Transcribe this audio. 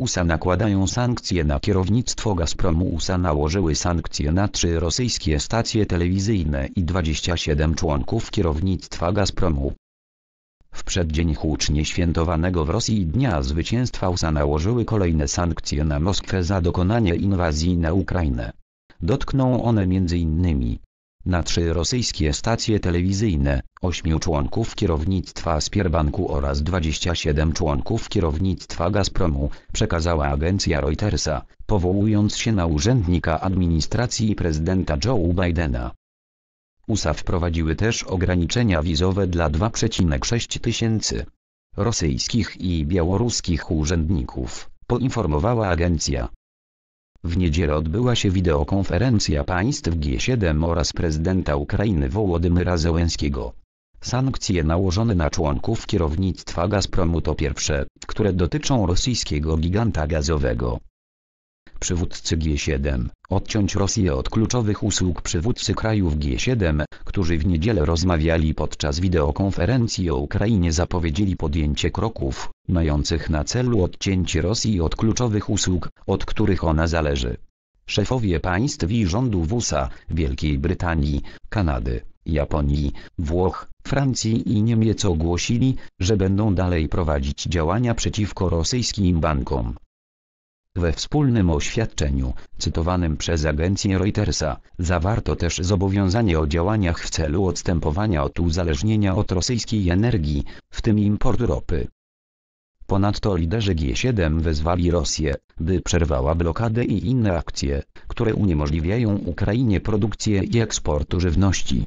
USA nakładają sankcje na kierownictwo Gazpromu. USA nałożyły sankcje na trzy rosyjskie stacje telewizyjne i 27 członków kierownictwa Gazpromu. W przeddzień hucznie świętowanego w Rosji Dnia Zwycięstwa USA nałożyły kolejne sankcje na Moskwę za dokonanie inwazji na Ukrainę. Dotkną one m.in na trzy rosyjskie stacje telewizyjne, 8 członków kierownictwa Spierbanku oraz 27 członków kierownictwa Gazpromu, przekazała agencja Reutersa, powołując się na urzędnika administracji prezydenta Joe Bidena. USA wprowadziły też ograniczenia wizowe dla 2,6 tysięcy rosyjskich i białoruskich urzędników, poinformowała agencja. W niedzielę odbyła się wideokonferencja państw G7 oraz prezydenta Ukrainy Wołodymyra Zełenskiego. Sankcje nałożone na członków kierownictwa Gazpromu to pierwsze, które dotyczą rosyjskiego giganta gazowego. Przywódcy G7, odciąć Rosję od kluczowych usług przywódcy krajów G7, którzy w niedzielę rozmawiali podczas wideokonferencji o Ukrainie zapowiedzieli podjęcie kroków, mających na celu odcięcie Rosji od kluczowych usług, od których ona zależy. Szefowie państw i rządów USA, Wielkiej Brytanii, Kanady, Japonii, Włoch, Francji i Niemiec ogłosili, że będą dalej prowadzić działania przeciwko rosyjskim bankom. We wspólnym oświadczeniu, cytowanym przez agencję Reutersa, zawarto też zobowiązanie o działaniach w celu odstępowania od uzależnienia od rosyjskiej energii, w tym importu ropy. Ponadto liderzy G7 wezwali Rosję, by przerwała blokadę i inne akcje, które uniemożliwiają Ukrainie produkcję i eksport żywności.